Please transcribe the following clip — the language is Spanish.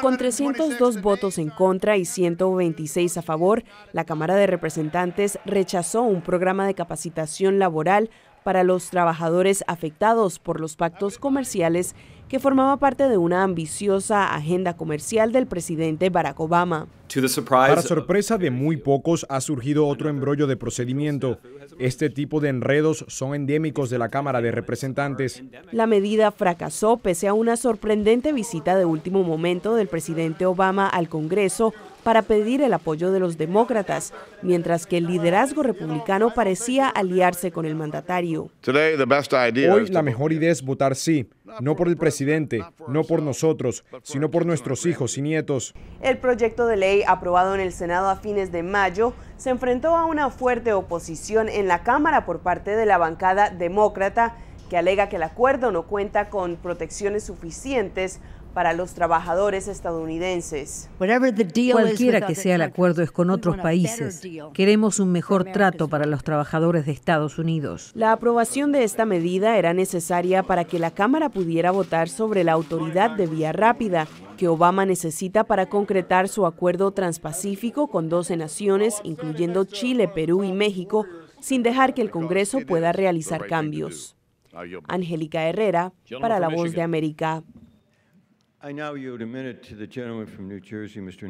Con 302 votos en contra y 126 a favor, la Cámara de Representantes rechazó un programa de capacitación laboral para los trabajadores afectados por los pactos comerciales que formaba parte de una ambiciosa agenda comercial del presidente Barack Obama. Para sorpresa de muy pocos, ha surgido otro embrollo de procedimiento. Este tipo de enredos son endémicos de la Cámara de Representantes. La medida fracasó pese a una sorprendente visita de último momento del presidente Obama al Congreso para pedir el apoyo de los demócratas, mientras que el liderazgo republicano parecía aliarse con el mandatario. Hoy la mejor idea es votar sí, no por el presidente, no por nosotros, sino por nuestros hijos y nietos. El proyecto de ley aprobado en el Senado a fines de mayo se enfrentó a una fuerte oposición en la Cámara por parte de la bancada demócrata que alega que el acuerdo no cuenta con protecciones suficientes para los trabajadores estadounidenses. Cualquiera que sea el acuerdo es con otros países. Queremos un mejor trato para los trabajadores de Estados Unidos. La aprobación de esta medida era necesaria para que la Cámara pudiera votar sobre la autoridad de vía rápida que Obama necesita para concretar su acuerdo transpacífico con 12 naciones, incluyendo Chile, Perú y México, sin dejar que el Congreso pueda realizar cambios. Angélica Herrera, para La Voz de América. I now yield a minute to the gentleman from New Jersey, Mr.